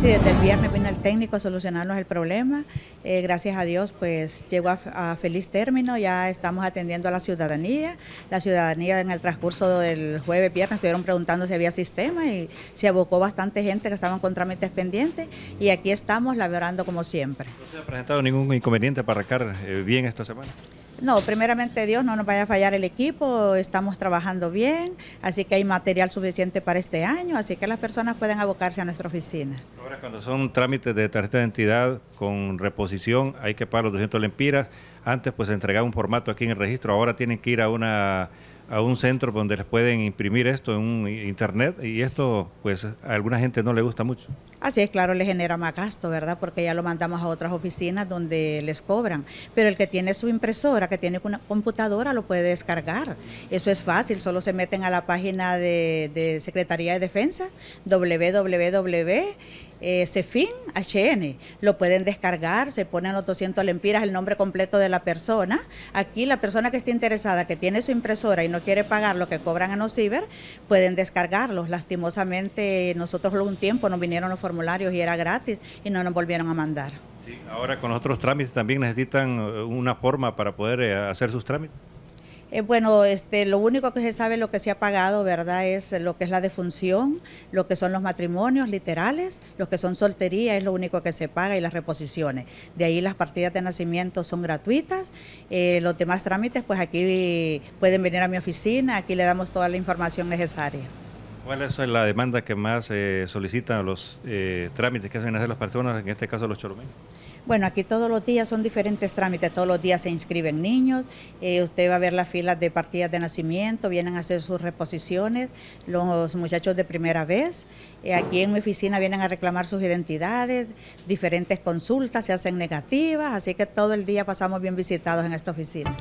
Sí, desde el viernes vino el técnico a solucionarnos el problema. Eh, gracias a Dios, pues llegó a, feliz término. Ya estamos atendiendo a la ciudadanía. La ciudadanía en el transcurso del jueves, viernes, estuvieron preguntando si había sistema y se abocó bastante gente que estaban con trámites pendientes. Y aquí estamos laborando como siempre. ¿No se ha presentado ningún inconveniente para arrancar eh, bien esta semana? No, primeramente Dios no nos vaya a fallar el equipo, estamos trabajando bien, así que hay material suficiente para este año, así que las personas pueden abocarse a nuestra oficina. Ahora, cuando son trámites de tarjeta de identidad con reposición, hay que pagar los 200 lempiras. Antes pues se entregaba un formato aquí en el registro, ahora tienen que ir a una a un centro donde les pueden imprimir esto en un internet y esto pues a alguna gente no le gusta mucho. Así es, claro, le genera más gasto, ¿verdad? Porque ya lo mandamos a otras oficinas donde les cobran. Pero el que tiene su impresora, que tiene una computadora, lo puede descargar. Eso es fácil, solo se meten a la página de, Secretaría de Defensa, www. HN. Eh, lo pueden descargar, se ponen los 200 lempiras, el nombre completo de la persona. Aquí la persona que esté interesada, que tiene su impresora y no quiere pagar lo que cobran a ciber, pueden descargarlos. Lastimosamente, nosotros un tiempo nos vinieron formar formularios y era gratis y no nos volvieron a mandar. ahora con otros trámites también necesitan eh, una forma para poder eh, hacer sus trámites. Eh, bueno, este, lo único que se sabe lo que se ha pagado, ¿verdad? Es lo que es la defunción, lo que son los matrimonios literales, lo que son soltería, es lo único que se paga y las reposiciones. De ahí las partidas de nacimiento son gratuitas. los demás trámites, pues aquí pueden venir a mi oficina, aquí le damos toda la información necesaria. ¿Cuál es la demanda que más eh, solicitan los eh, trámites que hacen hacer las personas, en este caso los cholomeños? Bueno, aquí todos los días son diferentes trámites, todos los días se inscriben niños, eh, usted va a ver las filas de partidas de nacimiento, vienen a hacer sus reposiciones, los muchachos de primera vez, aquí en mi oficina vienen a reclamar sus identidades, diferentes consultas se hacen negativas, así que todo el día pasamos bien visitados en esta oficina.